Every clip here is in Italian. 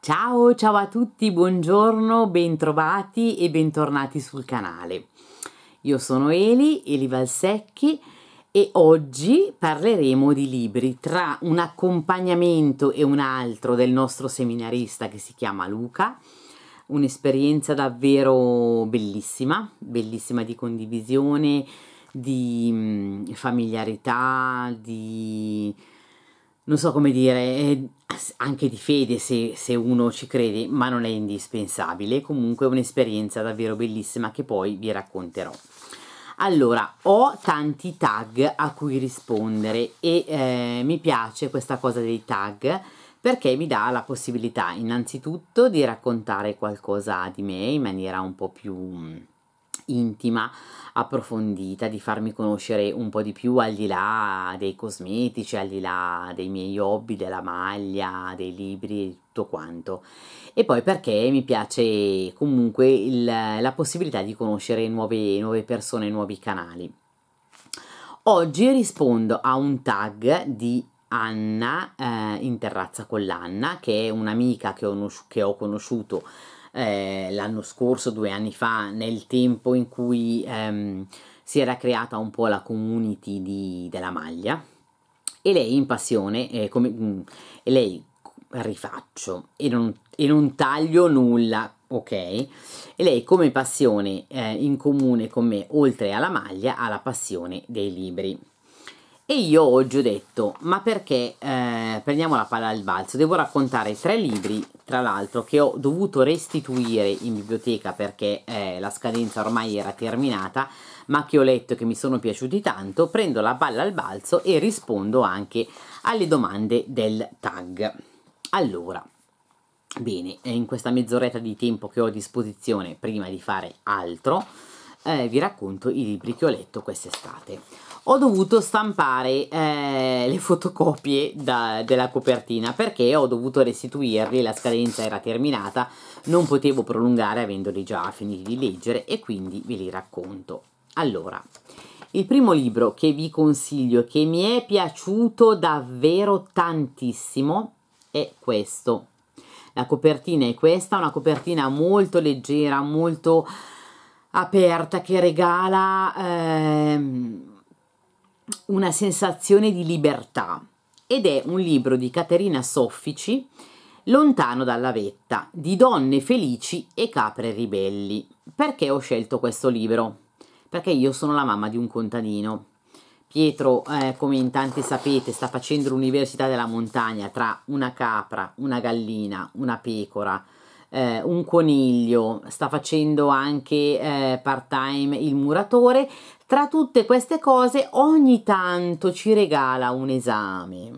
Ciao, ciao a tutti, buongiorno, bentrovati e bentornati sul canale. Io sono Eli, Eli Valsecchi e oggi parleremo di libri tra un accompagnamento e un altro del nostro seminarista che si chiama Luca. Un'esperienza davvero bellissima, bellissima di condivisione, di mm, familiarità, di non so come dire, anche di fede se, se, uno ci crede, ma non è indispensabile. Comunque è un'esperienza davvero bellissima che poi vi racconterò. Allora, ho tanti tag a cui rispondere e eh, mi piace questa cosa dei tag perché mi dà la possibilità innanzitutto di raccontare qualcosa di me in maniera un po' più intima, approfondita, di farmi conoscere un po' di più al di là dei cosmetici, al di là dei miei hobby, della maglia, dei libri e tutto quanto. E poi perché mi piace comunque il, la possibilità di conoscere nuove, nuove persone, nuovi canali. Oggi rispondo a un tag di Anna eh, in terrazza con l'Anna, che è un'amica che ho, che ho conosciuto eh, l'anno scorso, due anni fa, nel tempo in cui ehm, si era creata un po' la community di, della maglia e lei in passione, eh, come, mh, mm, e lei rifaccio e non, e non taglio nulla, ok? E lei come passione eh, in comune con me, oltre alla maglia, ha la passione dei libri. E io oggi ho detto, ma perché eh, prendiamo la palla al balzo? Devo raccontare tre libri, tra l'altro, che ho dovuto restituire in biblioteca perché eh, la scadenza ormai era terminata, ma che ho letto e che mi sono piaciuti tanto. Prendo la palla al balzo e rispondo anche alle domande del tag. Allora, bene, eh, in questa mezz'oretta di tempo che ho a disposizione prima di fare altro, eh, vi racconto i libri che ho letto quest'estate ho dovuto stampare eh, le fotocopie da, della copertina perché ho dovuto restituirli, la scadenza era terminata, non potevo prolungare avendoli già finiti di leggere e quindi ve li racconto. Allora, il primo libro che vi consiglio, che mi è piaciuto davvero tantissimo, è questo. La copertina è questa, una copertina molto leggera, molto aperta, che regala... Ehm, una sensazione di libertà ed è un libro di Caterina Soffici, Lontano dalla vetta, di donne felici e capre ribelli. Perché ho scelto questo libro? Perché io sono la mamma di un contadino. Pietro, eh, come in tanti sapete, sta facendo l'università della montagna tra una capra, una gallina, una pecora, eh, un coniglio, sta facendo anche eh, part time il muratore. Tra tutte queste cose ogni tanto ci regala un esame.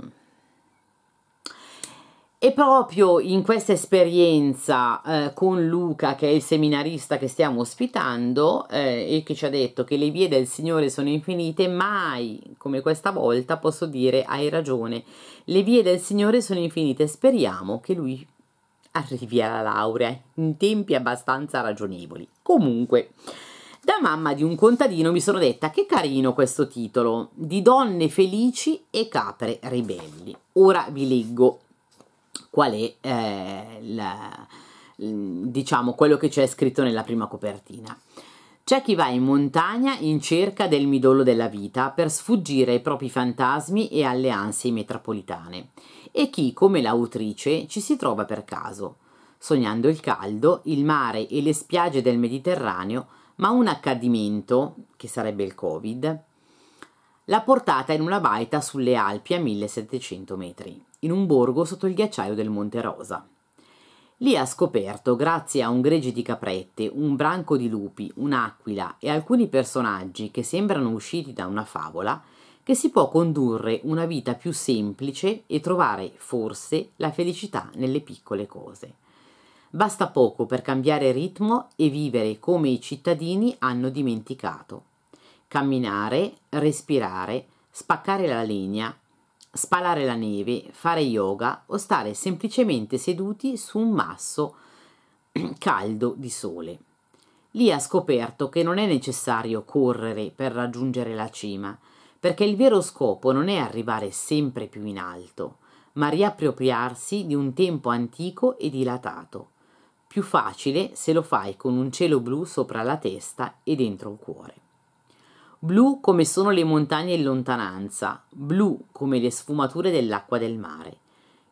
E proprio in questa esperienza eh, con Luca, che è il seminarista che stiamo ospitando eh, e che ci ha detto che le vie del Signore sono infinite, mai come questa volta posso dire hai ragione, le vie del Signore sono infinite, speriamo che Lui arrivi alla laurea in tempi abbastanza ragionevoli. Comunque, da mamma di un contadino mi sono detta che carino questo titolo, di donne felici e capre ribelli. Ora vi leggo qual è eh, la, diciamo quello che c'è scritto nella prima copertina. C'è chi va in montagna in cerca del midollo della vita per sfuggire ai propri fantasmi e alle ansie metropolitane e chi, come l'autrice, ci si trova per caso, sognando il caldo, il mare e le spiagge del Mediterraneo, ma un accadimento, che sarebbe il Covid, l'ha portata in una baita sulle Alpi a 1700 metri, in un borgo sotto il ghiacciaio del Monte Rosa. Lì ha scoperto, grazie a un gregge di caprette, un branco di lupi, un'aquila e alcuni personaggi che sembrano usciti da una favola, che si può condurre una vita più semplice e trovare, forse, la felicità nelle piccole cose. Basta poco per cambiare ritmo e vivere come i cittadini hanno dimenticato. Camminare, respirare, spaccare la legna, spalare la neve, fare yoga o stare semplicemente seduti su un masso caldo di sole. Lì ha scoperto che non è necessario correre per raggiungere la cima, perché il vero scopo non è arrivare sempre più in alto, ma riappropriarsi di un tempo antico e dilatato, più facile se lo fai con un cielo blu sopra la testa e dentro il cuore. Blu come sono le montagne in lontananza, blu come le sfumature dell'acqua del mare,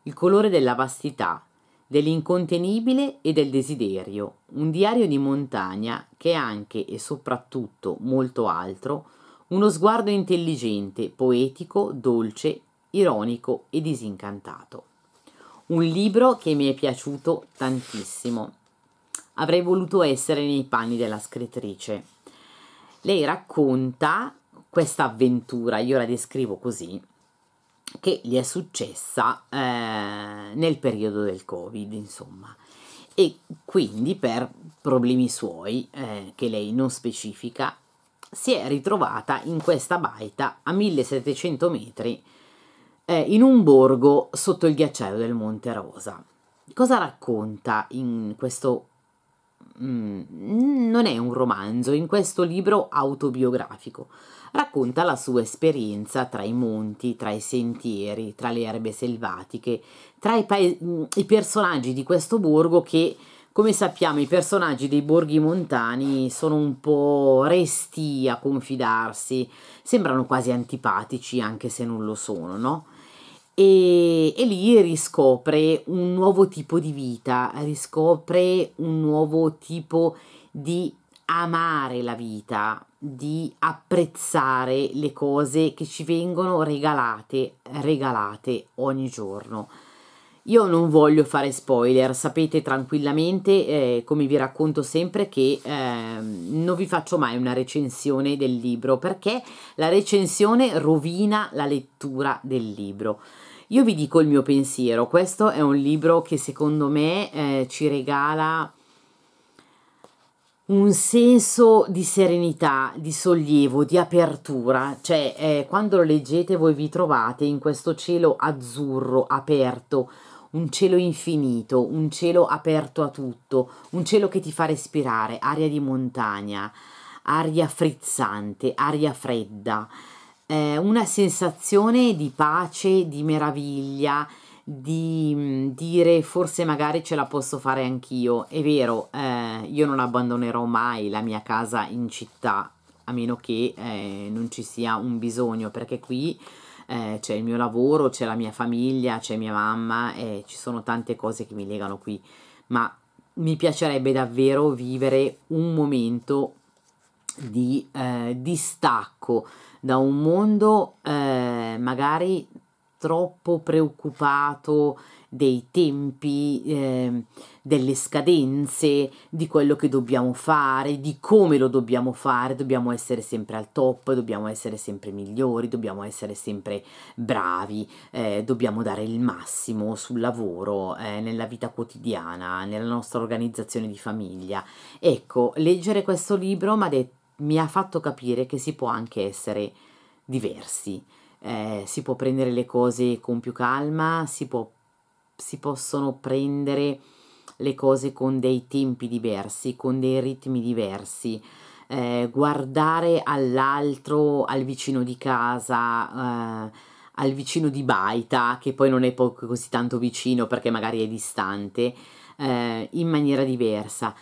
il colore della vastità, dell'incontenibile e del desiderio, un diario di montagna che è anche e soprattutto molto altro uno sguardo intelligente, poetico, dolce, ironico e disincantato. Un libro che mi è piaciuto tantissimo. Avrei voluto essere nei panni della scrittrice. Lei racconta questa avventura, io la descrivo così, che gli è successa eh, nel periodo del Covid, insomma, e quindi per problemi suoi eh, che lei non specifica si è ritrovata in questa baita a 1700 metri eh, in un borgo sotto il ghiacciaio del Monte Rosa. Cosa racconta in questo... Mm, non è un romanzo, in questo libro autobiografico. Racconta la sua esperienza tra i monti, tra i sentieri, tra le erbe selvatiche, tra i, mm, i personaggi di questo borgo che come sappiamo i personaggi dei borghi montani sono un po' resti a confidarsi, sembrano quasi antipatici anche se non lo sono, no? E, e lì riscopre un nuovo tipo di vita, riscopre un nuovo tipo di amare la vita, di apprezzare le cose che ci vengono regalate, regalate ogni giorno. Io non voglio fare spoiler, sapete tranquillamente, eh, come vi racconto sempre, che eh, non vi faccio mai una recensione del libro perché la recensione rovina la lettura del libro. Io vi dico il mio pensiero, questo è un libro che secondo me eh, ci regala un senso di serenità, di sollievo, di apertura, cioè eh, quando lo leggete voi vi trovate in questo cielo azzurro, aperto, un cielo infinito, un cielo aperto a tutto, un cielo che ti fa respirare, aria di montagna, aria frizzante, aria fredda, eh, una sensazione di pace, di meraviglia, di mh, mm, dire forse magari ce la posso fare anch'io. È vero, eh, io non abbandonerò mai la mia casa in città, a meno che eh, non ci sia un bisogno, perché qui eh, c'è il mio lavoro, c'è la mia famiglia, c'è mia mamma e ci sono tante cose che mi legano qui, ma mi piacerebbe davvero vivere un momento di eh, distacco da un mondo eh, magari troppo preoccupato dei tempi, eh, delle scadenze, di quello che dobbiamo fare, di come lo dobbiamo fare, dobbiamo essere sempre al top, dobbiamo essere sempre migliori, dobbiamo essere sempre bravi, eh, dobbiamo dare il massimo sul lavoro, eh, nella vita quotidiana, nella nostra organizzazione di famiglia. Ecco, leggere questo libro mi ha fatto capire che si può anche essere diversi. Eh, si può prendere le cose con più calma, si può si possono prendere le cose con dei tempi diversi, con dei ritmi diversi. Eh, guardare all'altro, al vicino di casa, eh, al vicino di baita, che poi non è poi così tanto vicino perché magari è distante, eh, in maniera diversa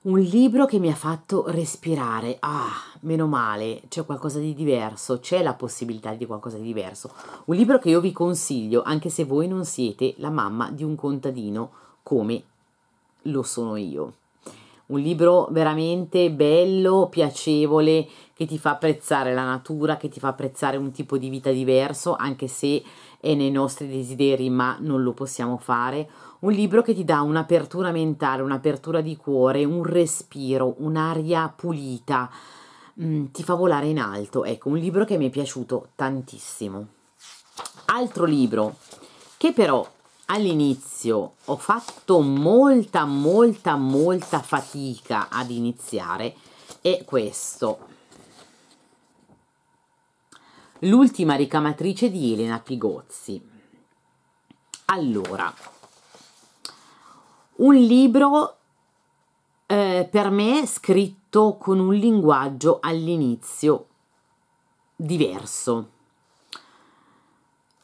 un libro che mi ha fatto respirare. Ah, meno male, c'è qualcosa di diverso, c'è la possibilità di qualcosa di diverso. Un libro che io vi consiglio, anche se voi non siete la mamma di un contadino come lo sono io. Un libro veramente bello, piacevole, che ti fa apprezzare la natura, che ti fa apprezzare un tipo di vita diverso, anche se e nei nostri desideri, ma non lo possiamo fare. Un libro che ti dà un'apertura mentale, un'apertura di cuore, un respiro, un'aria pulita, mm, ti fa volare in alto. Ecco, un libro che mi è piaciuto tantissimo. Altro libro che però all'inizio ho fatto molta molta molta fatica ad iniziare è questo l'ultima ricamatrice di Elena Pigozzi. Allora, un libro eh, per me scritto con un linguaggio all'inizio diverso.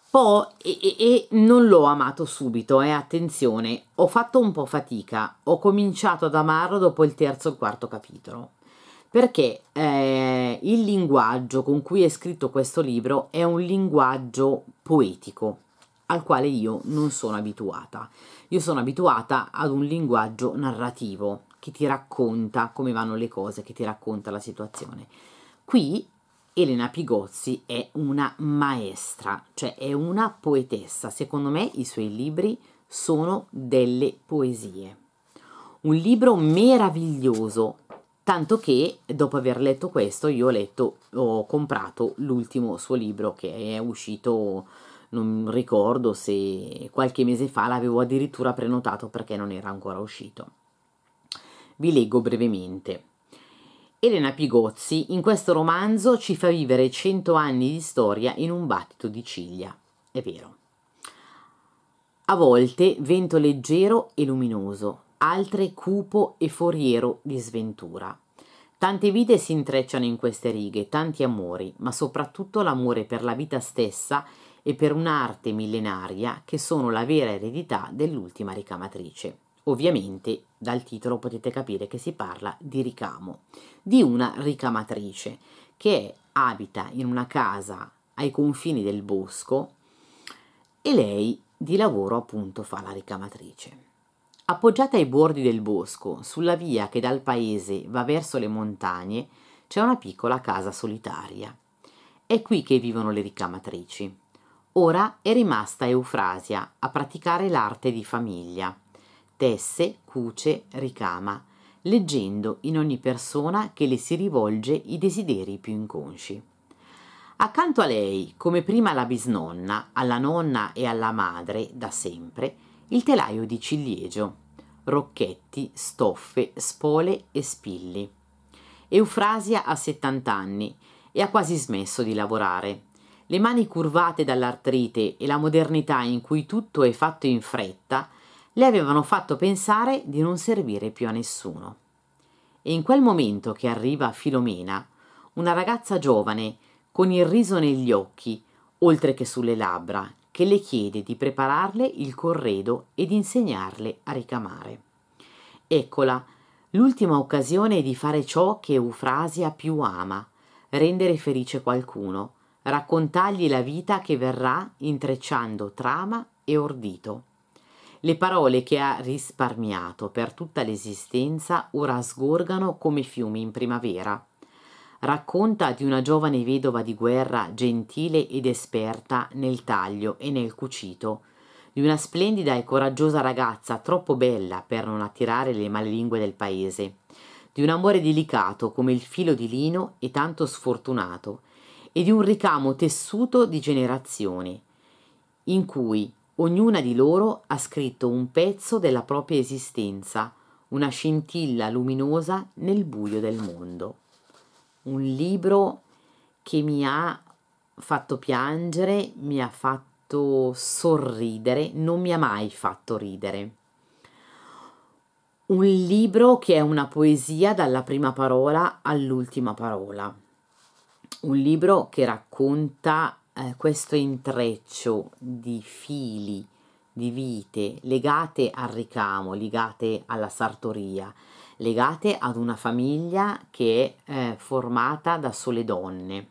Poi, e, e, non l'ho amato subito, eh, attenzione, ho fatto un po' fatica, ho cominciato ad amarlo dopo il terzo o quarto capitolo perché eh, il linguaggio con cui è scritto questo libro è un linguaggio poetico al quale io non sono abituata. Io sono abituata ad un linguaggio narrativo che ti racconta come vanno le cose, che ti racconta la situazione. Qui Elena Pigozzi è una maestra, cioè è una poetessa. Secondo me i suoi libri sono delle poesie. Un libro meraviglioso Tanto che dopo aver letto questo io ho, letto, ho comprato l'ultimo suo libro che è uscito, non ricordo se qualche mese fa l'avevo addirittura prenotato perché non era ancora uscito. Vi leggo brevemente. Elena Pigozzi in questo romanzo ci fa vivere cento anni di storia in un battito di ciglia. È vero. A volte vento leggero e luminoso, altre cupo e foriero di sventura. Tante vite si intrecciano in queste righe, tanti amori, ma soprattutto l'amore per la vita stessa e per un'arte millenaria che sono la vera eredità dell'ultima ricamatrice. Ovviamente dal titolo potete capire che si parla di ricamo, di una ricamatrice che abita in una casa ai confini del bosco e lei di lavoro appunto fa la ricamatrice. Appoggiata ai bordi del bosco, sulla via che dal paese va verso le montagne, c'è una piccola casa solitaria. È qui che vivono le ricamatrici. Ora è rimasta Eufrasia a praticare l'arte di famiglia. Tesse, cuce, ricama, leggendo in ogni persona che le si rivolge i desideri più inconsci. Accanto a lei, come prima alla bisnonna, alla nonna e alla madre, da sempre, il telaio di ciliegio, rocchetti, stoffe, spole e spilli. Eufrasia ha 70 anni e ha quasi smesso di lavorare. Le mani curvate dall'artrite e la modernità in cui tutto è fatto in fretta le avevano fatto pensare di non servire più a nessuno. E in quel momento che arriva Filomena, una ragazza giovane, con il riso negli occhi, oltre che sulle labbra, che le chiede di prepararle il corredo ed insegnarle a ricamare. Eccola, l'ultima occasione di fare ciò che Eufrasia più ama, rendere felice qualcuno, raccontargli la vita che verrà intrecciando trama e ordito. Le parole che ha risparmiato per tutta l'esistenza ora sgorgano come fiumi in primavera racconta di una giovane vedova di guerra gentile ed esperta nel taglio e nel cucito, di una splendida e coraggiosa ragazza troppo bella per non attirare le malelingue del paese, di un amore delicato come il filo di lino e tanto sfortunato, e di un ricamo tessuto di generazioni, in cui ognuna di loro ha scritto un pezzo della propria esistenza, una scintilla luminosa nel buio del mondo un libro che mi ha fatto piangere, mi ha fatto sorridere, non mi ha mai fatto ridere. Un libro che è una poesia dalla prima parola all'ultima parola. Un libro che racconta eh, questo intreccio di fili, di vite legate al ricamo, legate alla sartoria, legate ad una famiglia che è eh, formata da sole donne.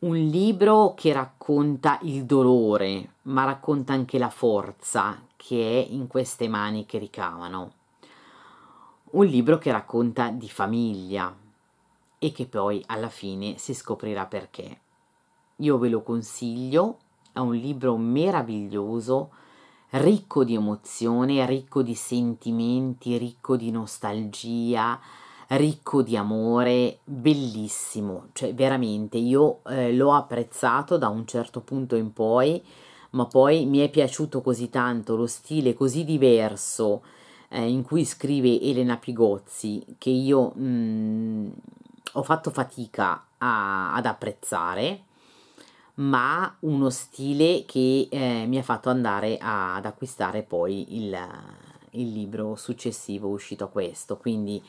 Un libro che racconta il dolore, ma racconta anche la forza che è in queste mani che ricavano. Un libro che racconta di famiglia e che poi alla fine si scoprirà perché. Io ve lo consiglio, è un libro meraviglioso ricco di emozione, ricco di sentimenti, ricco di nostalgia, ricco di amore, bellissimo, cioè veramente io eh, l'ho apprezzato da un certo punto in poi, ma poi mi è piaciuto così tanto lo stile così diverso eh, in cui scrive Elena Pigozzi che io mh, mm, ho fatto fatica a, ad apprezzare ma uno stile che eh, mi ha fatto andare a, ad acquistare poi il, il libro successivo uscito a questo. Quindi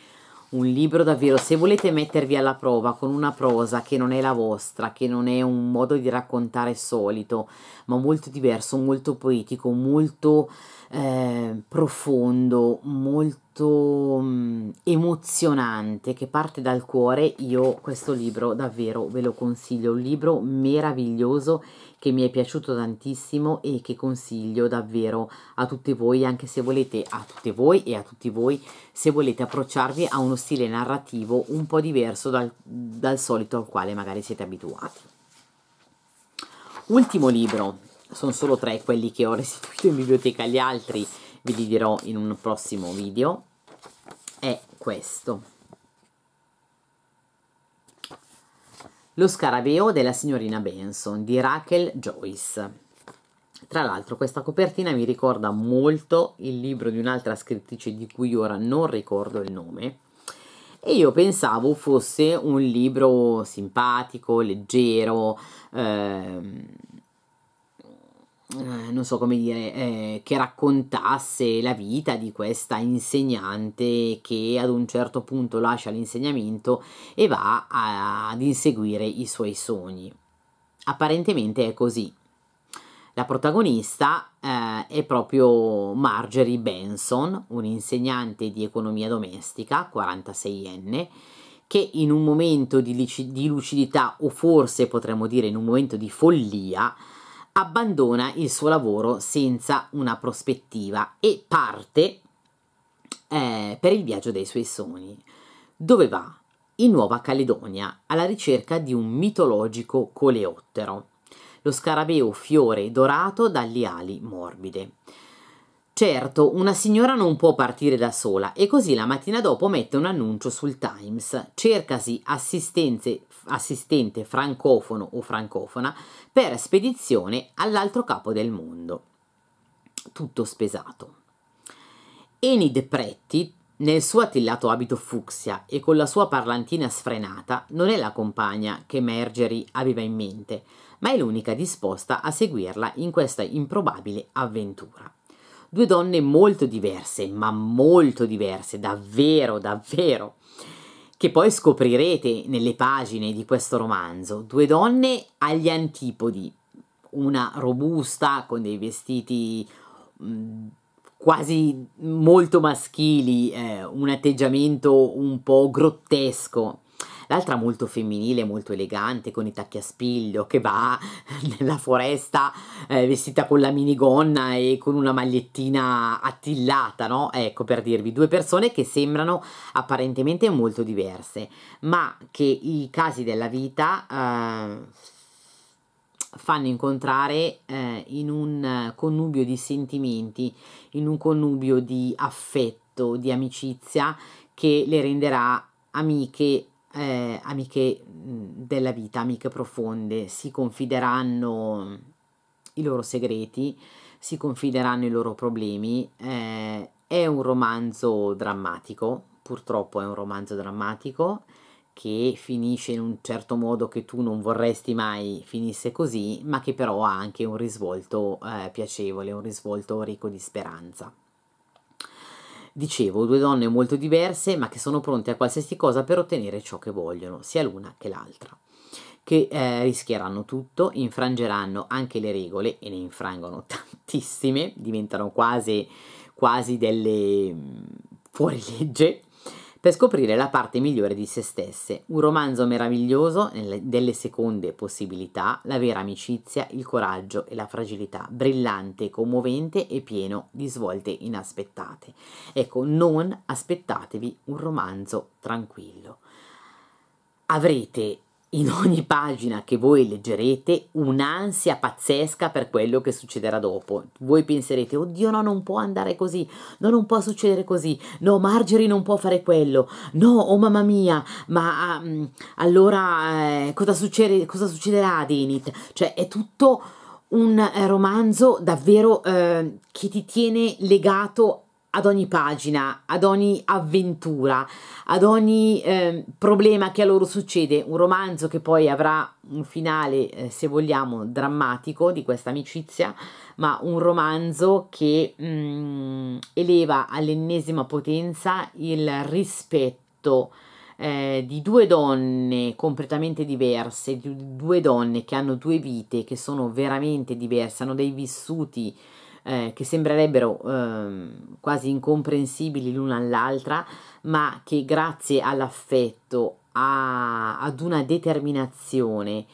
un libro davvero, se volete mettervi alla prova con una prosa che non è la vostra, che non è un modo di raccontare solito, ma molto diverso, molto poetico, molto eh, profondo, molto mm, emozionante, che parte dal cuore, io questo libro davvero ve lo consiglio, un libro meraviglioso che mi è piaciuto tantissimo e che consiglio davvero a tutti voi, anche se volete, a tutte voi e a tutti voi, se volete approcciarvi a uno stile narrativo un po' diverso dal, dal solito al quale magari siete abituati. Ultimo libro, sono solo tre quelli che ho restituito in biblioteca, gli altri ve li dirò in un prossimo video, è questo Lo scarabeo della signorina Benson di Rachel Joyce. Tra l'altro questa copertina mi ricorda molto il libro di un'altra scrittrice di cui ora non ricordo il nome e io pensavo fosse un libro simpatico, leggero, ehm, eh, non so come dire, eh, che raccontasse la vita di questa insegnante che ad un certo punto lascia l'insegnamento e va a, ad inseguire i suoi sogni. Apparentemente è così. La protagonista eh, è proprio Marjorie Benson, un'insegnante di economia domestica, 46enne, che in un momento di, di lucidità o forse potremmo dire in un momento di follia abbandona il suo lavoro senza una prospettiva e parte eh, per il viaggio dei suoi sogni. Dove va? In Nuova Caledonia, alla ricerca di un mitologico coleottero, lo scarabeo fiore dorato dagli ali morbide. Certo, una signora non può partire da sola e così la mattina dopo mette un annuncio sul Times. Cercasi assistenze assistente francofono o francofona per spedizione all'altro capo del mondo. Tutto spesato. Enid Pretti, nel suo attillato abito fucsia e con la sua parlantina sfrenata, non è la compagna che Margery aveva in mente, ma è l'unica disposta a seguirla in questa improbabile avventura. Due donne molto diverse, ma molto diverse, davvero, davvero che poi scoprirete nelle pagine di questo romanzo. Due donne agli antipodi, una robusta con dei vestiti quasi molto maschili, eh, un atteggiamento un po' grottesco l'altra molto femminile, molto elegante, con i tacchi a spillo, che va nella foresta eh, vestita con la minigonna e con una magliettina attillata, no? Ecco, per dirvi, due persone che sembrano apparentemente molto diverse, ma che i casi della vita... Eh, fanno incontrare eh, in un connubio di sentimenti, in un connubio di affetto, di amicizia che le renderà amiche eh, amiche della vita, amiche profonde, si confideranno i loro segreti, si confideranno i loro problemi. Eh, è un romanzo drammatico, purtroppo è un romanzo drammatico che finisce in un certo modo che tu non vorresti mai finisse così, ma che però ha anche un risvolto eh, piacevole, un risvolto ricco di speranza. Dicevo, due donne molto diverse ma che sono pronte a qualsiasi cosa per ottenere ciò che vogliono, sia l'una che l'altra, che eh, rischieranno tutto, infrangeranno anche le regole e ne infrangono tantissime, diventano quasi, quasi delle mm, fuorilegge per scoprire la parte migliore di se stesse. Un romanzo meraviglioso delle seconde possibilità, la vera amicizia, il coraggio e la fragilità, brillante, commovente e pieno di svolte inaspettate. Ecco, non aspettatevi un romanzo tranquillo. Avrete in ogni pagina che voi leggerete un'ansia pazzesca per quello che succederà dopo. Voi penserete, oddio no, non può andare così, no, non può succedere così, no, Marjorie non può fare quello, no, oh mamma mia, ma um, allora eh, cosa, succede, cosa succederà ad Enid? Cioè è tutto un eh, romanzo davvero eh, che ti tiene legato ad ogni pagina, ad ogni avventura, ad ogni eh, problema che a loro succede, un romanzo che poi avrà un finale, eh, se vogliamo, drammatico di questa amicizia, ma un romanzo che mh, mm, eleva all'ennesima potenza il rispetto eh, di due donne completamente diverse, di due donne che hanno due vite che sono veramente diverse, hanno dei vissuti eh, che sembrerebbero eh, quasi incomprensibili l'una all'altra, ma che grazie all'affetto, a, ad una determinazione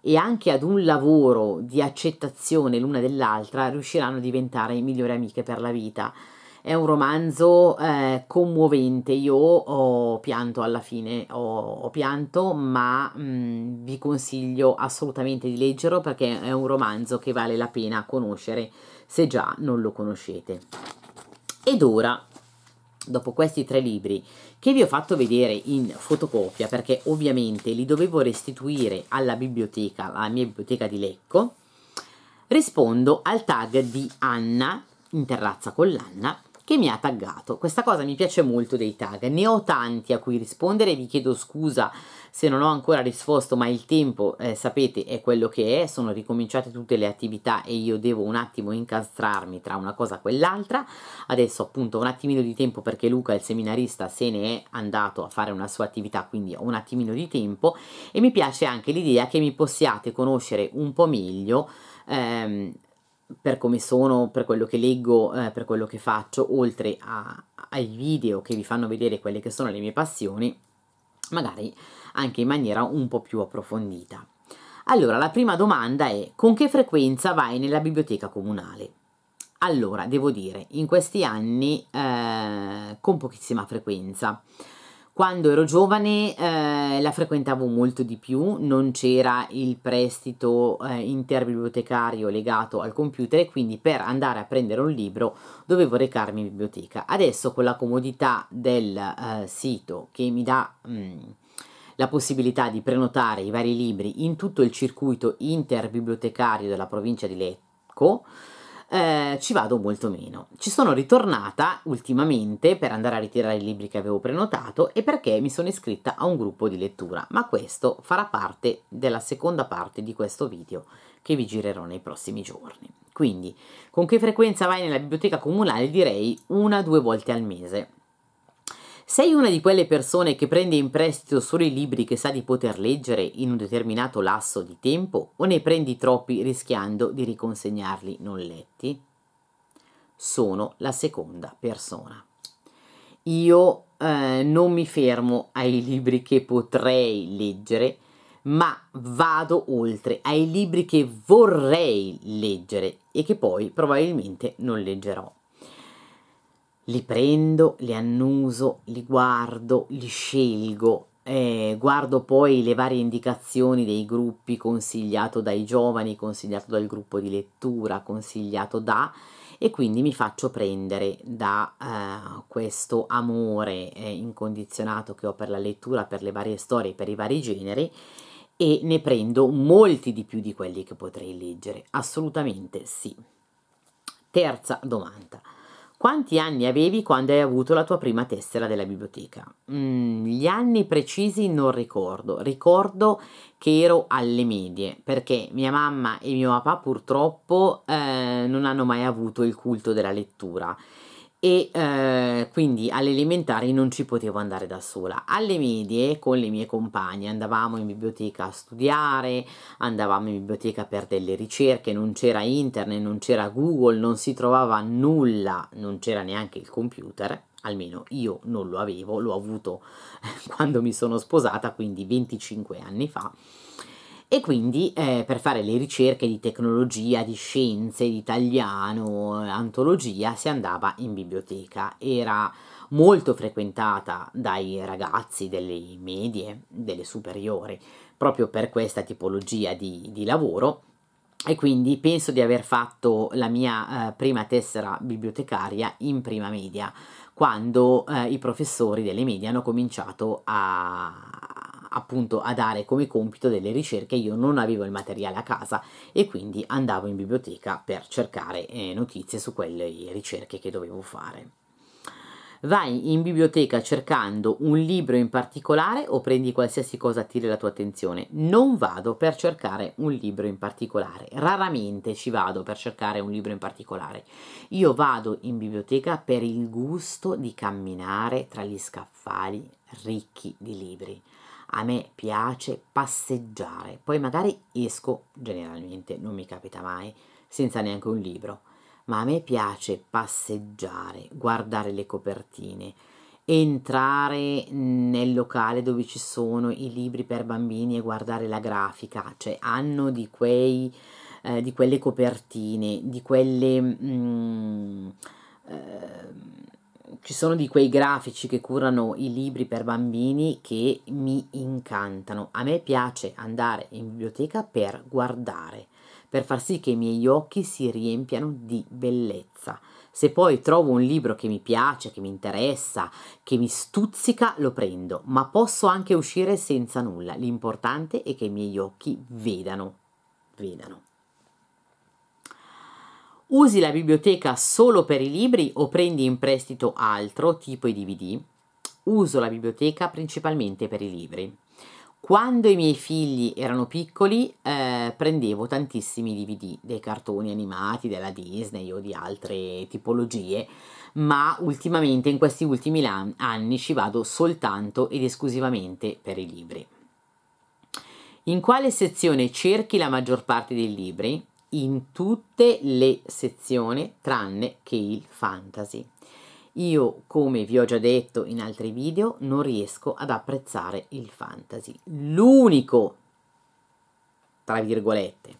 e anche ad un lavoro di accettazione l'una dell'altra riusciranno a diventare migliori amiche per la vita. È un romanzo eh, commovente, io ho pianto alla fine, ho, ho pianto, ma mh, vi consiglio assolutamente di leggerlo perché è un romanzo che vale la pena conoscere se già non lo conoscete. Ed ora, dopo questi tre libri che vi ho fatto vedere in fotocopia, perché ovviamente li dovevo restituire alla biblioteca, alla mia biblioteca di Lecco, rispondo al tag di Anna, in terrazza con l'Anna, che mi ha taggato. Questa cosa mi piace molto dei tag, ne ho tanti a cui rispondere, vi chiedo scusa se non ho ancora risposto, ma il tempo, eh, sapete, è quello che è, sono ricominciate tutte le attività e io devo un attimo incastrarmi tra una cosa e quell'altra. Adesso appunto un attimino di tempo perché Luca, il seminarista, se ne è andato a fare una sua attività, quindi ho un attimino di tempo e mi piace anche l'idea che mi possiate conoscere un po' meglio. Ehm, per come sono, per quello che leggo, eh, per quello che faccio, oltre a, ai video che vi fanno vedere quelle che sono le mie passioni, magari anche in maniera un po' più approfondita. Allora, la prima domanda è con che frequenza vai nella biblioteca comunale? Allora, devo dire, in questi anni eh, con pochissima frequenza. Quando ero giovane eh, la frequentavo molto di più, non c'era il prestito eh, interbibliotecario legato al computer e quindi per andare a prendere un libro dovevo recarmi in biblioteca. Adesso con la comodità del eh, sito che mi dà mh, mm, la possibilità di prenotare i vari libri in tutto il circuito interbibliotecario della provincia di Lecco, eh, ci vado molto meno. Ci sono ritornata ultimamente per andare a ritirare i libri che avevo prenotato e perché mi sono iscritta a un gruppo di lettura, ma questo farà parte della seconda parte di questo video che vi girerò nei prossimi giorni. Quindi, con che frequenza vai nella biblioteca comunale? Direi una o due volte al mese. Sei una di quelle persone che prende in prestito solo i libri che sa di poter leggere in un determinato lasso di tempo o ne prendi troppi rischiando di riconsegnarli non letti? Sono la seconda persona. Io eh, non mi fermo ai libri che potrei leggere, ma vado oltre ai libri che vorrei leggere e che poi probabilmente non leggerò li prendo, li annuso, li guardo, li scelgo, eh, guardo poi le varie indicazioni dei gruppi consigliato dai giovani, consigliato dal gruppo di lettura, consigliato da e quindi mi faccio prendere da eh, questo amore eh, incondizionato che ho per la lettura, per le varie storie, per i vari generi e ne prendo molti di più di quelli che potrei leggere, assolutamente sì. Terza domanda. Quanti anni avevi quando hai avuto la tua prima tessera della biblioteca? Mm, gli anni precisi non ricordo, ricordo che ero alle medie perché mia mamma e mio papà purtroppo eh, non hanno mai avuto il culto della lettura e eh, quindi alle elementari non ci potevo andare da sola. Alle medie con le mie compagne andavamo in biblioteca a studiare, andavamo in biblioteca per delle ricerche, non c'era internet, non c'era Google, non si trovava nulla, non c'era neanche il computer almeno io non lo avevo, l'ho avuto quando mi sono sposata, quindi 25 anni fa e quindi eh, per fare le ricerche di tecnologia, di scienze, di italiano, eh, antologia, si andava in biblioteca. Era molto frequentata dai ragazzi delle medie, delle superiori, proprio per questa tipologia di, di lavoro e quindi penso di aver fatto la mia eh, prima tessera bibliotecaria in prima media, quando eh, i professori delle medie hanno cominciato a, appunto a dare come compito delle ricerche, io non avevo il materiale a casa e quindi andavo in biblioteca per cercare eh, notizie su quelle ricerche che dovevo fare. Vai in biblioteca cercando un libro in particolare o prendi qualsiasi cosa attiri la tua attenzione? Non vado per cercare un libro in particolare, raramente ci vado per cercare un libro in particolare. Io vado in biblioteca per il gusto di camminare tra gli scaffali ricchi di libri a me piace passeggiare, poi magari esco, generalmente non mi capita mai, senza neanche un libro, ma a me piace passeggiare, guardare le copertine, entrare nel locale dove ci sono i libri per bambini e guardare la grafica, cioè hanno di quei eh, di quelle copertine, di quelle mh, mm, eh, ci sono di quei grafici che curano i libri per bambini che mi incantano. A me piace andare in biblioteca per guardare, per far sì che i miei occhi si riempiano di bellezza. Se poi trovo un libro che mi piace, che mi interessa, che mi stuzzica, lo prendo, ma posso anche uscire senza nulla. L'importante è che i miei occhi vedano, vedano usi la biblioteca solo per i libri o prendi in prestito altro, tipo i DVD? Uso la biblioteca principalmente per i libri. Quando i miei figli erano piccoli eh, prendevo tantissimi DVD dei cartoni animati, della Disney o di altre tipologie, ma ultimamente in questi ultimi anni ci vado soltanto ed esclusivamente per i libri. In quale sezione cerchi la maggior parte dei libri? in tutte le sezioni tranne che il fantasy. Io, come vi ho già detto in altri video, non riesco ad apprezzare il fantasy. L'unico, tra virgolette,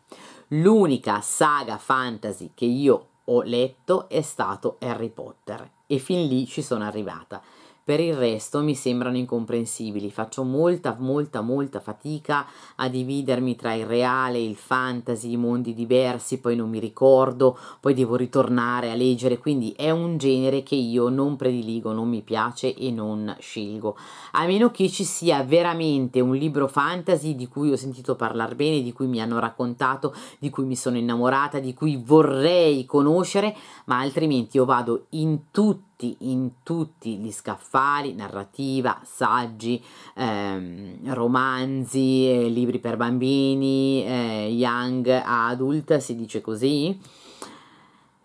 l'unica saga fantasy che io ho letto è stato Harry Potter e fin lì ci sono arrivata. Per il resto mi sembrano incomprensibili, faccio molta, molta, molta fatica a dividermi tra il reale, il fantasy, i mondi diversi, poi non mi ricordo, poi devo ritornare a leggere, quindi è un genere che io non prediligo, non mi piace e non scelgo, a meno che ci sia veramente un libro fantasy di cui ho sentito parlare bene, di cui mi hanno raccontato, di cui mi sono innamorata, di cui vorrei conoscere, ma altrimenti io vado in tutti tutti, in tutti gli scaffali, narrativa, saggi, ehm, romanzi, eh, libri per bambini, eh, young adult, si dice così.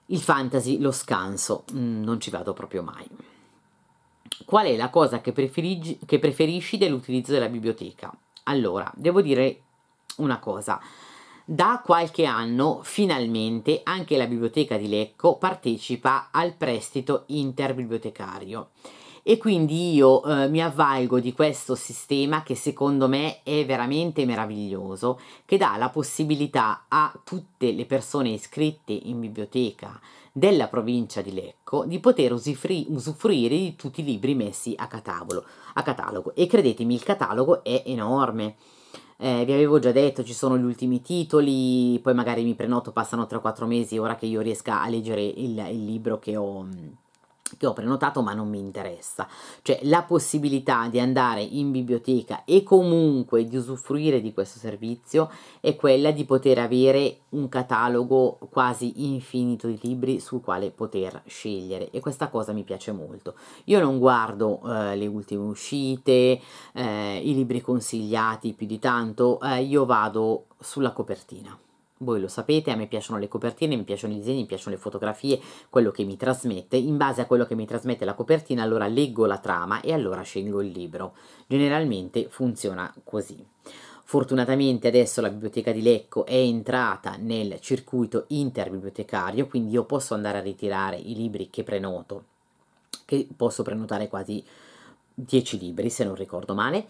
Il fantasy lo scanso, mm, non ci vado proprio mai. Qual è la cosa che, preferisci, che preferisci dell'utilizzo della biblioteca? Allora, devo dire una cosa. Da qualche anno finalmente anche la biblioteca di Lecco partecipa al prestito interbibliotecario e quindi io eh, mi avvalgo di questo sistema che secondo me è veramente meraviglioso, che dà la possibilità a tutte le persone iscritte in biblioteca della provincia di Lecco di poter usufruire di tutti i libri messi a catalogo. A catalogo. E credetemi, il catalogo è enorme eh, vi avevo già detto, ci sono gli ultimi titoli, poi magari mi prenoto, passano 3-4 mesi ora che io riesca a leggere il, il libro che ho mm, che ho prenotato ma non mi interessa, cioè la possibilità di andare in biblioteca e comunque di usufruire di questo servizio è quella di poter avere un catalogo quasi infinito di libri sul quale poter scegliere e questa cosa mi piace molto. Io non guardo eh, le ultime uscite, eh, i libri consigliati più di tanto, eh, io vado sulla copertina voi lo sapete, a me piacciono le copertine, mi piacciono i disegni, mi piacciono le fotografie, quello che mi trasmette. In base a quello che mi trasmette la copertina, allora leggo la trama e allora scelgo il libro. Generalmente funziona così. Fortunatamente adesso la biblioteca di Lecco è entrata nel circuito interbibliotecario, quindi io posso andare a ritirare i libri che prenoto, che posso prenotare quasi 10 libri se non ricordo male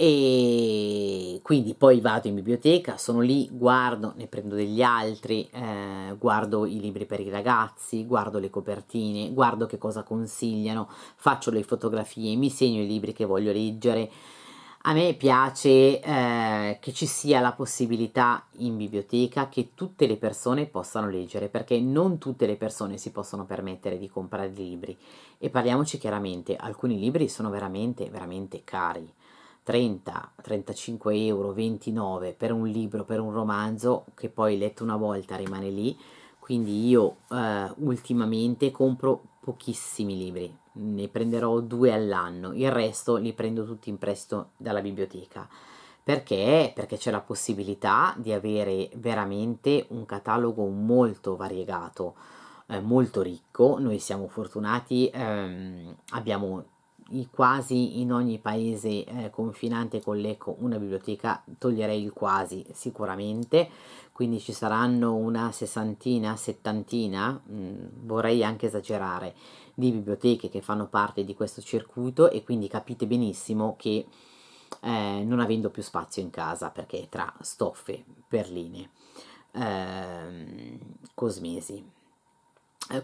e quindi poi vado in biblioteca, sono lì, guardo, ne prendo degli altri, eh, guardo i libri per i ragazzi, guardo le copertine, guardo che cosa consigliano, faccio le fotografie, mi segno i libri che voglio leggere. A me piace eh, che ci sia la possibilità in biblioteca che tutte le persone possano leggere, perché non tutte le persone si possono permettere di comprare libri. E parliamoci chiaramente, alcuni libri sono veramente, veramente cari 30, 35 euro, 29 per un libro, per un romanzo che poi letto una volta rimane lì. Quindi io eh, ultimamente compro pochissimi libri, ne prenderò due all'anno, il resto li prendo tutti in prestito dalla biblioteca. Perché? Perché c'è la possibilità di avere veramente un catalogo molto variegato, eh, molto ricco. Noi siamo fortunati, ehm, abbiamo quasi in ogni paese eh, confinante con l'eco una biblioteca, toglierei il quasi sicuramente, quindi ci saranno una sessantina, settantina, mh, mm, vorrei anche esagerare, di biblioteche che fanno parte di questo circuito e quindi capite benissimo che eh, non avendo più spazio in casa perché tra stoffe, perline, ehm, cosmesi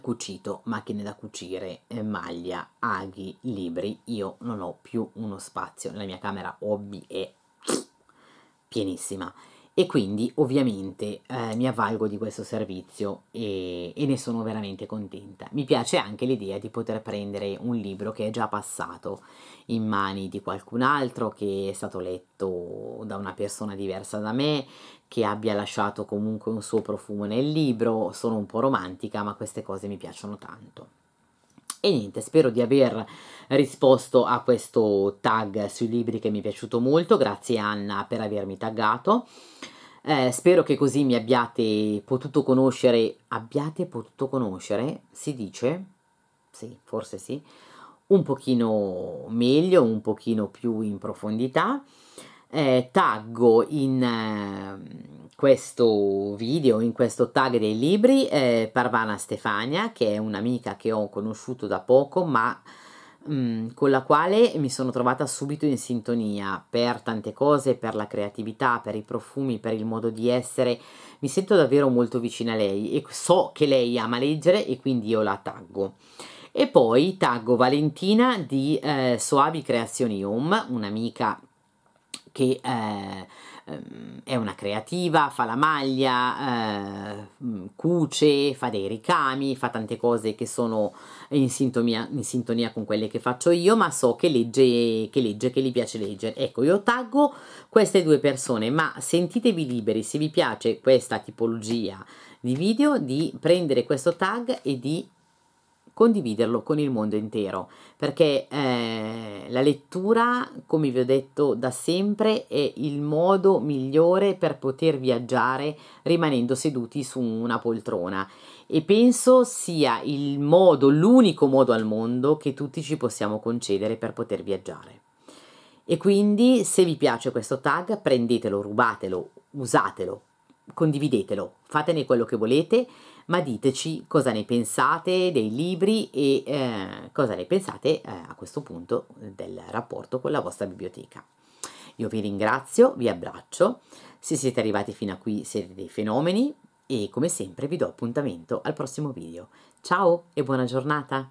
cucito, macchine da cucire, eh, maglia, aghi, libri, io non ho più uno spazio, la mia camera hobby è pienissima e quindi ovviamente eh, mi avvalgo di questo servizio e, e, ne sono veramente contenta. Mi piace anche l'idea di poter prendere un libro che è già passato in mani di qualcun altro, che è stato letto da una persona diversa da me, che abbia lasciato comunque un suo profumo nel libro, sono un po' romantica, ma queste cose mi piacciono tanto. E niente, spero di aver risposto a questo tag sui libri che mi è piaciuto molto, grazie Anna per avermi taggato. Eh, spero che così mi abbiate potuto conoscere, abbiate potuto conoscere, si dice, sì, forse sì, un pochino meglio, un pochino più in profondità eh, taggo in eh, questo video, in questo tag dei libri, eh, Parvana Stefania, che è un'amica che ho conosciuto da poco, ma mm, con la quale mi sono trovata subito in sintonia per tante cose, per la creatività, per i profumi, per il modo di essere. Mi sento davvero molto vicina a lei e so che lei ama leggere e quindi io la taggo. E poi taggo Valentina di eh, Soavi Home, un'amica che eh, ehm, è una creativa, fa la maglia, eh, mm, cuce, fa dei ricami, fa tante cose che sono in sintonia, in sintonia con quelle che faccio io, ma so che legge, che legge, che gli piace leggere. Ecco, io taggo queste due persone, ma sentitevi liberi se vi piace questa tipologia di video di prendere questo tag e di condividerlo con il mondo intero, perché eh, la lettura, come vi ho detto da sempre, è il modo migliore per poter viaggiare rimanendo seduti su una poltrona e penso sia il modo, l'unico modo al mondo che tutti ci possiamo concedere per poter viaggiare. E quindi se vi piace questo tag prendetelo, rubatelo, usatelo, condividetelo, fatene quello che volete ma diteci cosa ne pensate dei libri e eh, cosa ne pensate eh, a questo punto del rapporto con la vostra biblioteca. Io vi ringrazio, vi abbraccio, se siete arrivati fino a qui siete dei fenomeni e come sempre vi do appuntamento al prossimo video. Ciao e buona giornata!